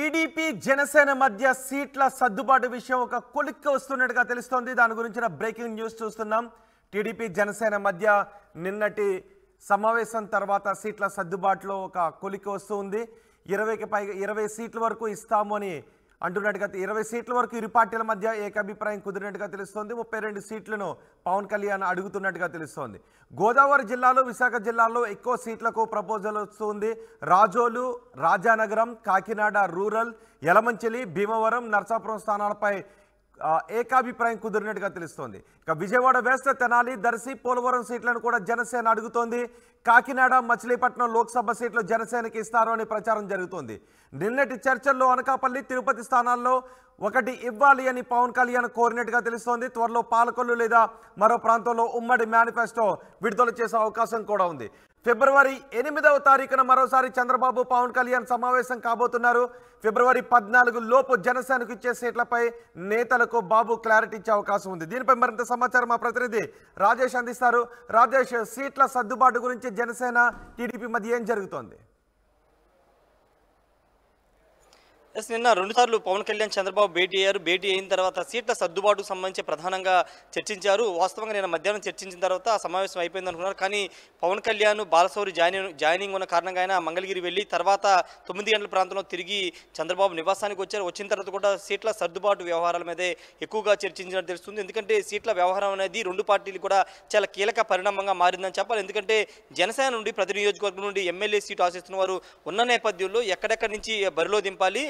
TDP Janasena మధ్య సీట్ల సర్దుబాటు విషయం ఒక కొలిక్క వస్తున్నట్టుగా తెలుస్తోంది దాని గురించిన బ్రేకింగ్ న్యూస్ చూస్తున్నాం టీడీపీ జనసేన మధ్య నిన్నటి సమావేశం తర్వాత సీట్ల సర్దుబాటులో ఒక కొలిక వస్తూ ఉంది ఇరవైకి పైగా ఇరవై సీట్ల వరకు ఇస్తాము అని అంటున్నట్టుగా ఇరవై సీట్ల వరకు ఇరు పార్టీల మధ్య ఏకాభిప్రాయం కుదిరినట్టుగా తెలుస్తోంది ముప్పై రెండు సీట్లను పవన్ కళ్యాణ్ అడుగుతున్నట్టుగా తెలుస్తోంది గోదావరి జిల్లాలో విశాఖ జిల్లాలో ఎక్కువ సీట్లకు ప్రపోజల్ వస్తుంది రాజోలు రాజానగరం కాకినాడ రూరల్ యలమంచిలి భీమవరం నర్సాపురం స్థానాలపై ఏకాభిప్రాయం కుదిరినట్టుగా తెలుస్తోంది ఇక విజయవాడ వేస్తే తెనాలి దర్శి పోలవరం సీట్లను కూడా జనసేన అడుగుతోంది కాకినాడ మచిలీపట్నం లోక్సభ సీట్లు జనసేనకి ఇస్తారు ప్రచారం జరుగుతోంది నిన్నటి చర్చల్లో అనకాపల్లి తిరుపతి స్థానాల్లో ఒకటి ఇవ్వాలి అని పవన్ కళ్యాణ్ కోరినట్టుగా తెలుస్తోంది త్వరలో పాలకొల్లు లేదా మరో ప్రాంతంలో ఉమ్మడి మేనిఫెస్టో విడుదల చేసే అవకాశం కూడా ఉంది ఫిబ్రవరి ఎనిమిదవ తారీఖున మరోసారి చంద్రబాబు పవన్ కళ్యాణ్ సమావేశం కాబోతున్నారు ఫిబ్రవరి పద్నాలుగు లోపు జనసేనకు ఇచ్చే సీట్లపై నేతలకు బాబు క్లారిటీ ఇచ్చే అవకాశం ఉంది దీనిపై మరింత సమాచారం మా ప్రతినిధి రాజేష్ అందిస్తారు రాజేష్ సీట్ల సర్దుబాటు గురించి జనసేన టీడీపీ మధ్య ఏం జరుగుతోంది ఎస్ నిన్న సార్లు పవన్ కళ్యాణ్ చంద్రబాబు భేటీ అయ్యారు భేటీ అయిన తర్వాత సీట్ల సర్దుబాటుకు సంబంధించి ప్రధానంగా చర్చించారు వాస్తవంగా నేను మధ్యాహ్నం చర్చించిన తర్వాత ఆ సమావేశం అయిపోయింది అనుకున్నారు కానీ పవన్ కళ్యాణ్ బాలసౌరి జాయినింగ్ జాయినింగ్ ఉన్న కారణంగా ఆయన మంగళగిరి వెళ్ళి తర్వాత తొమ్మిది గంటల ప్రాంతంలో తిరిగి చంద్రబాబు నివాసానికి వచ్చారు వచ్చిన తర్వాత కూడా సీట్ల సర్దుబాటు వ్యవహారాల మీదే ఎక్కువగా చర్చించినట్టు తెలుస్తుంది ఎందుకంటే సీట్ల వ్యవహారం అనేది రెండు పార్టీలు కూడా చాలా కీలక పరిణామంగా మారిందని చెప్పాలి ఎందుకంటే జనసేన నుండి ప్రతి నియోజకవర్గం నుండి ఎమ్మెల్యే సీటు ఆశిస్తున్న వారు ఉన్న నేపథ్యంలో ఎక్కడెక్కడి నుంచి బరిలో దింపాలి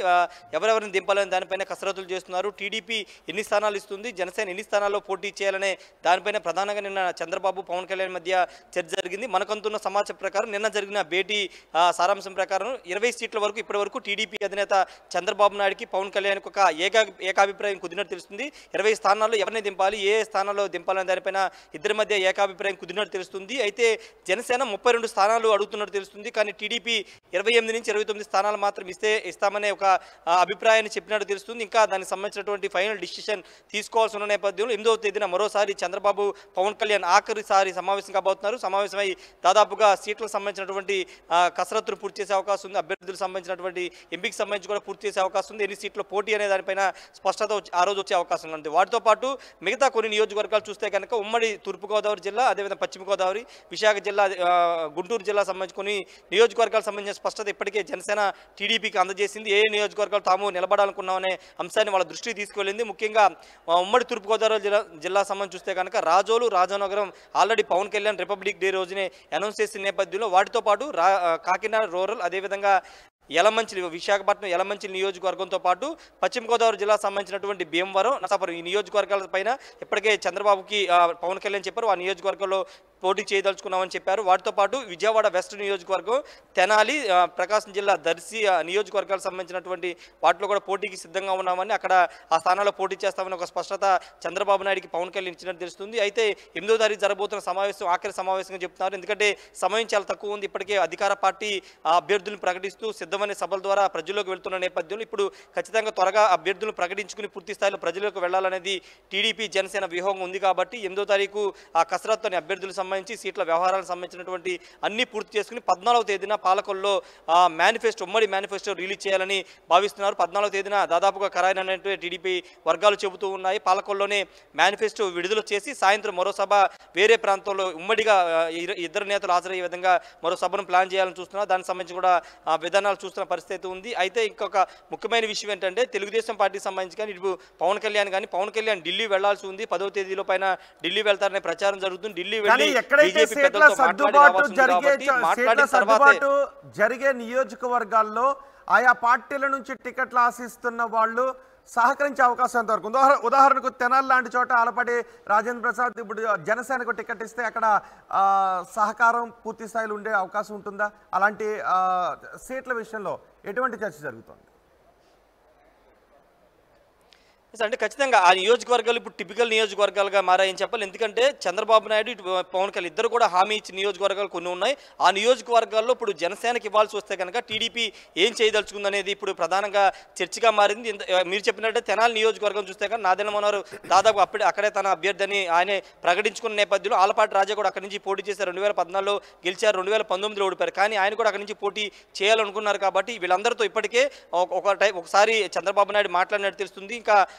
ఎవరెవరిని దింపాలని దానిపైన కసరత్తులు చేస్తున్నారు టీడీపీ ఎన్ని స్థానాలు ఇస్తుంది జనసేన ఎన్ని స్థానాల్లో పోటీ చేయాలనే దానిపైన ప్రధానంగా నిన్న చంద్రబాబు పవన్ కళ్యాణ్ మధ్య చర్చ జరిగింది మనకంతున్న సమాచారం ప్రకారం నిన్న జరిగిన భేటీ సారాంశం ప్రకారం ఇరవై సీట్ల వరకు ఇప్పటి వరకు టీడీపీ అధినేత చంద్రబాబు నాయుడుకి పవన్ కళ్యాణ్కి ఒక ఏకా ఏకాభిప్రాయం కుదిరినట్టు తెలుస్తుంది ఇరవై స్థానాల్లో ఎవరిని దింపాలి ఏ స్థానాల్లో దింపాలనే దానిపైన ఇద్దరి మధ్య ఏకాభిప్రాయం కుదిరినట్టు తెలుస్తుంది అయితే జనసేన ముప్పై స్థానాలు అడుగుతున్నట్టు తెలుస్తుంది కానీ టీడీపీ ఇరవై నుంచి ఇరవై స్థానాలు మాత్రం ఇస్తే ఇస్తామనే ఒక అభిప్రాయాన్ని చెప్పినట్టు తెలుస్తుంది ఇంకా దానికి సంబంధించినటువంటి ఫైనల్ డిసిషన్ తీసుకోవాల్సి ఉన్న నేపథ్యంలో ఎనిమిదవ తేదీన మరోసారి చంద్రబాబు పవన్ కళ్యాణ్ ఆఖరిసారి సమావేశం కాబోతున్నారు సమావేశమై దాదాపుగా సీట్లకు సంబంధించినటువంటి కసరత్తులు పూర్తి చేసే అవకాశం ఉంది అభ్యర్థులకు సంబంధించినటువంటి ఎంపీకి సంబంధించి కూడా పూర్తి చేసే అవకాశం ఉంది ఎన్ని సీట్లు పోటీ అనే దానిపైన స్పష్టత ఆ రోజు వచ్చే అవకాశం ఉంది వాటితో పాటు మిగతా కొన్ని నియోజకవర్గాలు చూస్తే కనుక ఉమ్మడి తూర్పుగోదావరి జిల్లా అదేవిధంగా పశ్చిమ గోదావరి విశాఖ జిల్లా గుంటూరు జిల్లా సంబంధించి కొన్ని నియోజకవర్గాలకు సంబంధించిన స్పష్టత ఇప్పటికే జనసేన టీడీపీకి అందజేసింది ఏ నియోజక నియోజకవర్గాలు తాము నిలబడాలనుకున్నామనే అంశాన్ని వాళ్ళ దృష్టికి తీసుకువెళ్ళింది ముఖ్యంగా ఉమ్మడి తూర్పుగోదావరి జిల్లా జిల్లా సంబంధించి చూస్తే కనుక Razole Rajanagaram already Pawan Kalyan republic day రోజునే అనౌన్స్ చేసిన నేపథ్యంలో వాటితో పాటు కాకినాడ రూరల్ అదేవిధంగా యలమంచిలి విశాఖపట్నం యలమంచిలి నియోజకవర్గంతో పాటు పశ్చిమ గోదావరి జిల్లా సంబంధించినటువంటి భీమవరం నరసాపురం ఈ నియోజకవర్గాల పైన ఇప్పటికే చంద్రబాబుకి పవన్ కళ్యాణ్ చెప్పారు ఆ నియోజకవర్గంలో పోటీ చేయదలుచుకున్నామని చెప్పారు వాటితో పాటు విజయవాడ వెస్ట్ నియోజకవర్గం తెనాలి ప్రకాశం జిల్లా దర్శి నియోజకవర్గాలకు సంబంధించినటువంటి వాటిలో కూడా పోటీకి సిద్ధంగా ఉన్నామని అక్కడ ఆ స్థానాల్లో పోటీ చేస్తామని ఒక స్పష్టత చంద్రబాబు నాయుడికి పవన్ కళ్యాణ్ ఇచ్చినట్టు తెలుస్తుంది అయితే ఎనిమిదో తారీఖు జరగబోతున్న సమావేశం ఆఖరి సమావేశంగా చెప్తున్నారు ఎందుకంటే సమయం చాలా తక్కువ ఉంది ఇప్పటికే అధికార పార్టీ అభ్యర్థులను ప్రకటిస్తూ సిద్ధమనే సభల ద్వారా ప్రజల్లోకి వెళ్తున్న నేపథ్యంలో ఇప్పుడు ఖచ్చితంగా త్వరగా అభ్యర్థులను ప్రకటించుకుని పూర్తి స్థాయిలో ప్రజలకు వెళ్లాలనేది టీడీపీ జనసేన వ్యూహం ఉంది కాబట్టి ఎనిమిదో తారీఖు ఆ కసరత్తు అభ్యర్థులు సంబంధించి సీట్ల వ్యవహారాలకు సంబంధించినటువంటి అన్ని పూర్తి చేసుకుని పద్నాలుగవ తేదీన పాలకొల్లో మేనిఫెస్టో ఉమ్మడి మేనిఫెస్టో రిలీజ్ చేయాలని భావిస్తున్నారు పద్నాలుగవ తేదీన దాదాపుగా ఖరారైనటువంటి టీడీపీ వర్గాలు చెబుతూ ఉన్నాయి పాలకొల్లోనే మేనిఫెస్టో విడుదల చేసి సాయంత్రం మరో సభ వేరే ప్రాంతంలో ఉమ్మడిగా ఇద్దరు నేతలు హాజరయ్యే విధంగా మరో సభను ప్లాన్ చేయాలని చూస్తున్నారు దానికి సంబంధించి కూడా విధానాలు చూస్తున్న పరిస్థితి ఉంది అయితే ఇంకొక ముఖ్యమైన విషయం ఏంటంటే తెలుగుదేశం పార్టీకి సంబంధించి కానీ ఇటు పవన్ కళ్యాణ్ కానీ పవన్ కళ్యాణ్ ఢిల్లీ వెళ్లాల్సి ఉంది పదవ తేదీలో పైన ఢిల్లీ వెళ్తారనే ప్రచారం జరుగుతుంది ఢిల్లీ వెళ్ళి ఎక్కడైతే సీట్ల సర్దుబాటు జరిగే సీట్ల సర్దుబాటు జరిగే నియోజకవర్గాల్లో ఆయా పార్టీల నుంచి టికెట్లు ఆశిస్తున్న వాళ్ళు సహకరించే అవకాశం ఎంతవరకు ఉదాహరణ ఉదాహరణకు తెనాలి లాంటి చోట ఆలపాటి రాజేంద్ర ప్రసాద్ ఇప్పుడు జనసేనకు టికెట్ ఇస్తే అక్కడ సహకారం పూర్తి స్థాయిలో ఉండే అవకాశం ఉంటుందా అలాంటి సీట్ల విషయంలో ఎటువంటి చర్చ జరుగుతుంది అంటే ఖచ్చితంగా ఆ నియోజకవర్గాలు ఇప్పుడు టిపికల్ నియోజకవర్గాలుగా మారాయని చెప్పాలి ఎందుకంటే చంద్రబాబు నాయుడు పవన్ కళ్యాణ్ ఇద్దరు కూడా హామీ ఇచ్చిన నియోజకవర్గాలు కొన్ని ఉన్నాయి ఆ నియోజకవర్గాల్లో ఇప్పుడు జనసేనకి ఇవ్వాల్సి వస్తే కనుక టీడీపీ ఏం చేయదలుచుకుందనేది ఇప్పుడు ప్రధానంగా చర్చగా మారింది మీరు చెప్పినట్టే తెనాలి నియోజకవర్గం చూస్తే కనుక నాదేన మనోహర్ దాదాపు అప్పుడే అక్కడే తన అభ్యర్థిని ఆయన ప్రకటించుకున్న నేపథ్యంలో ఆలపాటి రాజా కూడా అక్కడి నుంచి పోటీ చేశారు రెండు వేల పద్నాలుగులో గెలిచారు రెండు వేల పంతొమ్మిదిలో ఓడిపారు కానీ ఆయన కూడా అక్కడి నుంచి పోటీ చేయాలనుకున్నారు కాబట్టి వీళ్ళందరితో ఇప్పటికే ఒక టైం ఒకసారి చంద్రబాబు నాయుడు మాట్లాడినట్టు తెలుస్తుంది ఇంకా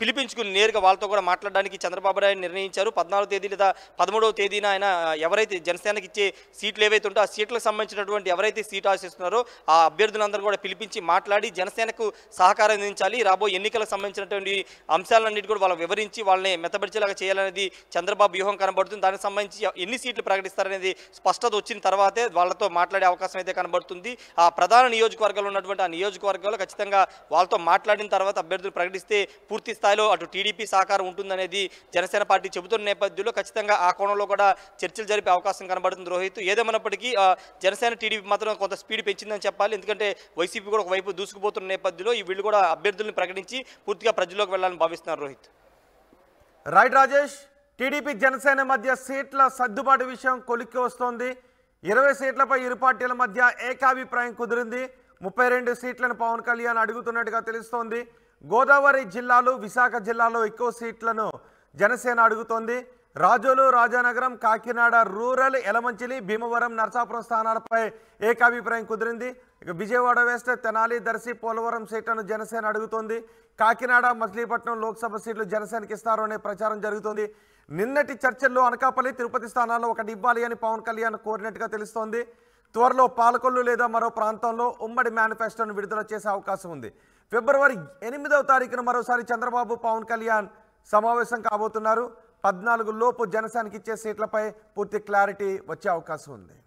పిలిపించుకుని నేరుగా వాళ్ళతో కూడా మాట్లాడడానికి చంద్రబాబు నాయుడు నిర్ణయించారు పద్నాలుగు తేదీ లేదా పదమూడవ తేదీన ఆయన ఎవరైతే జనసేనకి ఇచ్చే సీట్లు ఏవైతే ఉంటే ఆ సీట్లకు సంబంధించినటువంటి ఎవరైతే సీట్ ఆశిస్తున్నారో ఆ అభ్యర్థులందరూ కూడా పిలిపించి మాట్లాడి జనసేనకు సహకారం అందించాలి రాబోయే ఎన్నికలకు సంబంధించినటువంటి అంశాలన్నింటి కూడా వాళ్ళు వివరించి వాళ్ళని మెత్తబడిచేలాగా చేయాలనేది చంద్రబాబు వ్యూహం కనబడుతుంది దానికి సంబంధించి ఎన్ని సీట్లు ప్రకటిస్తారనేది స్పష్టత వచ్చిన తర్వాతే వాళ్ళతో మాట్లాడే అవకాశం అయితే కనబడుతుంది ఆ ప్రధాన నియోజకవర్గాలు ఉన్నటువంటి ఆ నియోజకవర్గాల్లో ఖచ్చితంగా వాళ్ళతో మాట్లాడిన తర్వాత అభ్యర్థులు ప్రకటిస్తే పూర్తి స్థాయిలో అటు టీడీపీ సహకారం ఉంటుందనేది జనసేన పార్టీ చెబుతున్న నేపథ్యంలో ఖచ్చితంగా ఆ కోణంలో కూడా చర్చలు జరిపే అవకాశం కనబడుతుంది రోహిత్ ఏదేమన్నప్పటికీ జనసేన టీడీపీ మాత్రం కొంత స్పీడ్ పెంచిందని చెప్పాలి ఎందుకంటే వైసీపీ కూడా ఒకవైపు దూసుకుపోతున్న నేపథ్యంలో ఈ వీళ్ళు కూడా అభ్యర్థులను ప్రకటించి పూర్తిగా ప్రజల్లోకి వెళ్ళాలని భావిస్తున్నారు రోహిత్ రైట్ రాజేష్ టీడీపీ జనసేన మధ్య సీట్ల సర్దుబాటు విషయం కొలిక్కి వస్తోంది ఇరవై సీట్లపై ఇరు పార్టీల మధ్య ఏకాభిప్రాయం కుదిరింది ముప్పై రెండు సీట్లను పవన్ కళ్యాణ్ అడుగుతున్నట్టుగా తెలుస్తోంది గోదావరి జిల్లాలు విశాఖ జిల్లాలో ఎక్కువ సీట్లను జనసేన అడుగుతోంది రాజోలు రాజానగరం కాకినాడ రూరల్ ఎలమంచిలి భీమవరం నర్సాపురం స్థానాలపై ఏకాభిప్రాయం కుదిరింది ఇక విజయవాడ వేస్ట్ తెనాలి దర్శి పోలవరం సీట్లను జనసేన అడుగుతోంది కాకినాడ మచిలీపట్నం లోక్సభ సీట్లు జనసేనకి ఇస్తారు అనే ప్రచారం జరుగుతోంది నిన్నటి చర్చల్లో అనకాపల్లి తిరుపతి స్థానాల్లో ఒకటి ఇవ్వాలి అని పవన్ కళ్యాణ్ కోరినట్టుగా తెలుస్తోంది త్వరలో పాలకొల్లు లేదా మరో ప్రాంతంలో ఉమ్మడి మేనిఫెస్టోను విడుదల చేసే అవకాశం ఉంది ఫిబ్రవరి ఎనిమిదవ తారీఖున మరోసారి చంద్రబాబు పవన్ కళ్యాణ్ సమావేశం కాబోతున్నారు పద్నాలుగు లోపు జనసేనకి ఇచ్చే సీట్లపై పూర్తి క్లారిటీ వచ్చే అవకాశం ఉంది